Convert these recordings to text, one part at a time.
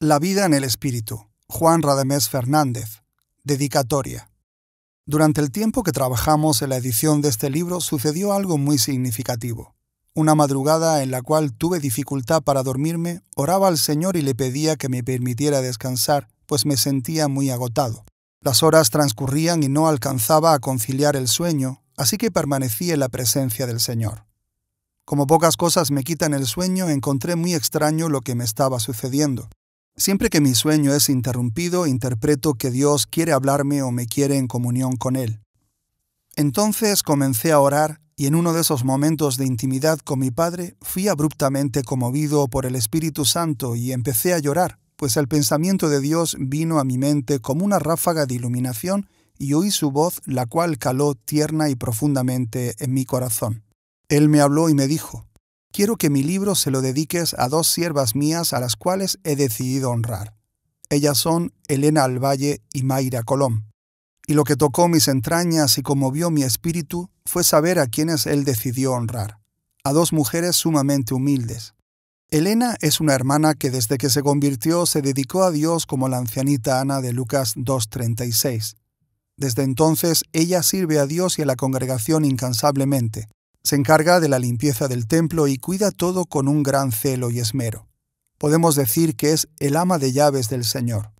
La vida en el espíritu. Juan Rademés Fernández. Dedicatoria. Durante el tiempo que trabajamos en la edición de este libro sucedió algo muy significativo. Una madrugada en la cual tuve dificultad para dormirme, oraba al Señor y le pedía que me permitiera descansar, pues me sentía muy agotado. Las horas transcurrían y no alcanzaba a conciliar el sueño, así que permanecí en la presencia del Señor. Como pocas cosas me quitan el sueño, encontré muy extraño lo que me estaba sucediendo. Siempre que mi sueño es interrumpido, interpreto que Dios quiere hablarme o me quiere en comunión con Él. Entonces comencé a orar y en uno de esos momentos de intimidad con mi padre fui abruptamente conmovido por el Espíritu Santo y empecé a llorar, pues el pensamiento de Dios vino a mi mente como una ráfaga de iluminación y oí su voz, la cual caló tierna y profundamente en mi corazón. Él me habló y me dijo, quiero que mi libro se lo dediques a dos siervas mías a las cuales he decidido honrar. Ellas son Elena Alvalle y Mayra Colón. Y lo que tocó mis entrañas y conmovió mi espíritu fue saber a quienes él decidió honrar, a dos mujeres sumamente humildes. Elena es una hermana que desde que se convirtió se dedicó a Dios como la ancianita Ana de Lucas 2.36. Desde entonces ella sirve a Dios y a la congregación incansablemente, se encarga de la limpieza del templo y cuida todo con un gran celo y esmero. Podemos decir que es el ama de llaves del Señor.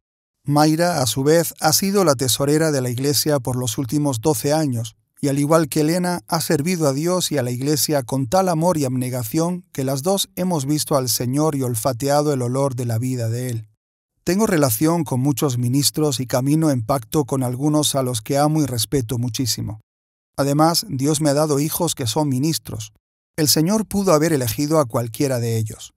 Mayra, a su vez, ha sido la tesorera de la Iglesia por los últimos 12 años, y al igual que Elena, ha servido a Dios y a la Iglesia con tal amor y abnegación que las dos hemos visto al Señor y olfateado el olor de la vida de Él. Tengo relación con muchos ministros y camino en pacto con algunos a los que amo y respeto muchísimo. Además, Dios me ha dado hijos que son ministros. El Señor pudo haber elegido a cualquiera de ellos,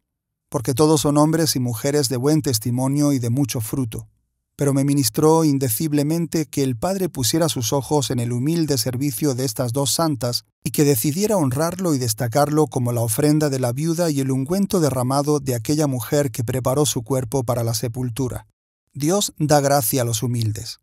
porque todos son hombres y mujeres de buen testimonio y de mucho fruto. Pero me ministró indeciblemente que el Padre pusiera sus ojos en el humilde servicio de estas dos santas y que decidiera honrarlo y destacarlo como la ofrenda de la viuda y el ungüento derramado de aquella mujer que preparó su cuerpo para la sepultura. Dios da gracia a los humildes.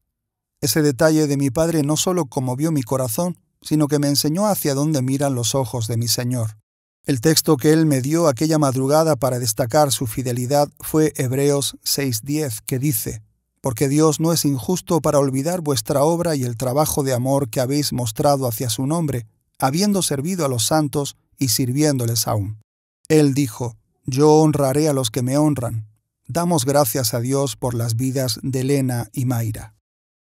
Ese detalle de mi Padre no solo conmovió mi corazón, sino que me enseñó hacia dónde miran los ojos de mi Señor. El texto que él me dio aquella madrugada para destacar su fidelidad fue Hebreos 6.10, que dice, Porque Dios no es injusto para olvidar vuestra obra y el trabajo de amor que habéis mostrado hacia su nombre, habiendo servido a los santos y sirviéndoles aún. Él dijo, Yo honraré a los que me honran. Damos gracias a Dios por las vidas de Elena y Mayra.